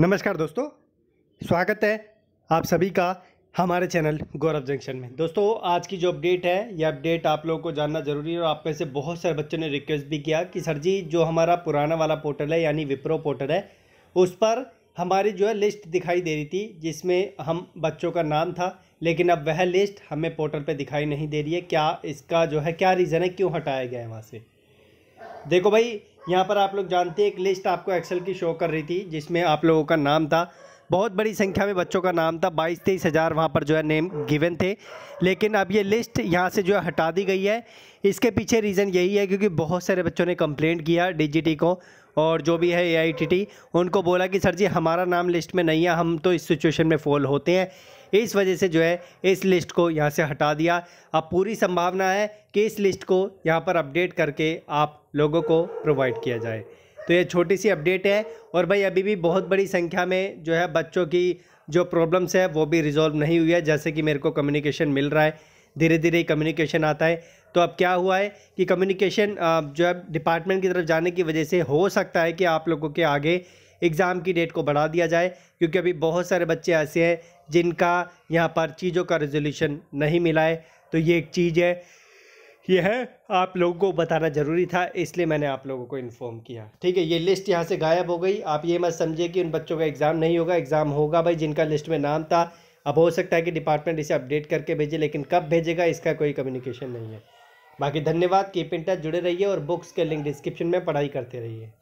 नमस्कार दोस्तों स्वागत है आप सभी का हमारे चैनल गौरव जंक्शन में दोस्तों आज की जो अपडेट है यह अपडेट आप लोगों को जानना जरूरी है और आप में से बहुत सारे बच्चों ने रिक्वेस्ट भी किया कि सर जी जो हमारा पुराना वाला पोर्टल है यानी विप्रो पोर्टल है उस पर हमारी जो है लिस्ट दिखाई दे रही थी जिसमें हम बच्चों का नाम था लेकिन अब वह लिस्ट हमें पोर्टल पर दिखाई नहीं दे रही है क्या इसका जो है क्या रीज़न है क्यों हटाया गया है वहाँ से देखो भाई यहाँ पर आप लोग जानते हैं एक लिस्ट आपको एक्सेल की शो कर रही थी जिसमें आप लोगों का नाम था बहुत बड़ी संख्या में बच्चों का नाम था बाईस तेईस हज़ार वहाँ पर जो है नेम गिवन थे लेकिन अब ये लिस्ट यहाँ से जो है हटा दी गई है इसके पीछे रीज़न यही है क्योंकि बहुत सारे बच्चों ने कंप्लेंट किया डीजीटी को और जो भी है एआईटीटी उनको बोला कि सर जी हमारा नाम लिस्ट में नहीं है हम तो इस सिचुएशन में फॉल होते हैं इस वजह से जो है इस लिस्ट को यहाँ से हटा दिया अब पूरी संभावना है कि इस लिस्ट को यहाँ पर अपडेट करके आप लोगों को प्रोवाइड किया जाए तो ये छोटी सी अपडेट है और भाई अभी भी बहुत बड़ी संख्या में जो है बच्चों की जो प्रॉब्लम्स है वो भी रिजॉल्व नहीं हुई है जैसे कि मेरे को कम्युनिकेशन मिल रहा है धीरे धीरे कम्युनिकेशन आता है तो अब क्या हुआ है कि कम्युनिकेशन जो है डिपार्टमेंट की तरफ जाने की वजह से हो सकता है कि आप लोगों के आगे एग्ज़ाम की डेट को बढ़ा दिया जाए क्योंकि अभी बहुत सारे बच्चे ऐसे हैं जिनका यहाँ पर चीज़ों का रेजोल्यूशन नहीं मिला है तो ये एक चीज़ है यह आप लोगों को बताना ज़रूरी था इसलिए मैंने आप लोगों को इन्फॉर्म किया ठीक है ये लिस्ट यहाँ से गायब हो गई आप ये मत समझिए कि उन बच्चों का एग्ज़ाम नहीं होगा एग्ज़ाम होगा भाई जिनका लिस्ट में नाम था अब हो सकता है कि डिपार्टमेंट इसे अपडेट करके भेजे लेकिन कब भेजेगा इसका कोई कम्युनिकेशन नहीं है बाकी धन्यवाद कीप इन टच जुड़े रहिए और बुक्स के लिंक डिस्क्रिप्शन में पढ़ाई करते रहिए